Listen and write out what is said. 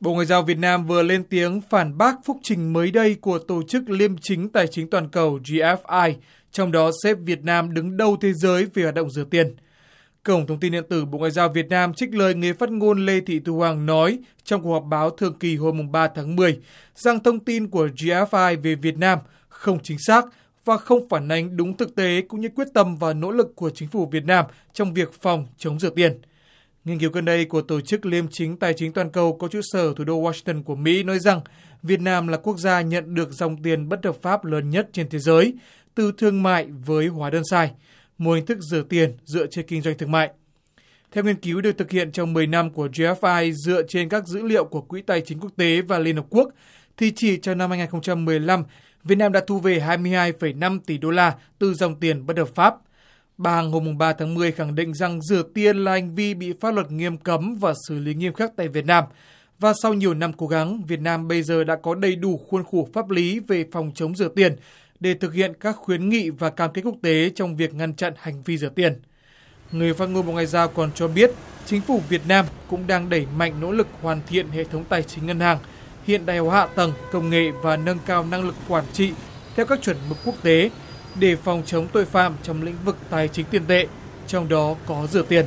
Bộ Ngoại giao Việt Nam vừa lên tiếng phản bác phúc trình mới đây của Tổ chức Liêm chính Tài chính Toàn cầu GFI, trong đó xếp Việt Nam đứng đầu thế giới về hoạt động rửa tiền. Cổng thông tin điện tử Bộ Ngoại giao Việt Nam trích lời người phát ngôn Lê Thị Thu Hoàng nói trong cuộc họp báo thường kỳ hôm 3 tháng 10 rằng thông tin của GFI về Việt Nam không chính xác và không phản ánh đúng thực tế cũng như quyết tâm và nỗ lực của chính phủ Việt Nam trong việc phòng chống rửa tiền. Nghiên cứu gần đây của Tổ chức Liêm chính Tài chính Toàn cầu có trụ sở thủ đô Washington của Mỹ nói rằng Việt Nam là quốc gia nhận được dòng tiền bất hợp pháp lớn nhất trên thế giới từ thương mại với hóa đơn sai, một hình thức rửa tiền dựa trên kinh doanh thương mại. Theo nghiên cứu được thực hiện trong 10 năm của GFI dựa trên các dữ liệu của Quỹ Tài chính Quốc tế và Liên Hợp Quốc, thì chỉ trong năm 2015, Việt Nam đã thu về 22,5 tỷ đô la từ dòng tiền bất hợp pháp – Bang hôm 3 tháng 10 khẳng định rằng rửa tiền là hành vi bị pháp luật nghiêm cấm và xử lý nghiêm khắc tại Việt Nam. Và sau nhiều năm cố gắng, Việt Nam bây giờ đã có đầy đủ khuôn khổ pháp lý về phòng chống rửa tiền để thực hiện các khuyến nghị và cam kết quốc tế trong việc ngăn chặn hành vi rửa tiền. Người phát ngôn Bộ Ngoại giao còn cho biết, chính phủ Việt Nam cũng đang đẩy mạnh nỗ lực hoàn thiện hệ thống tài chính ngân hàng, hiện đại hóa hạ tầng, công nghệ và nâng cao năng lực quản trị theo các chuẩn mực quốc tế để phòng chống tội phạm trong lĩnh vực tài chính tiền tệ, trong đó có rửa tiền.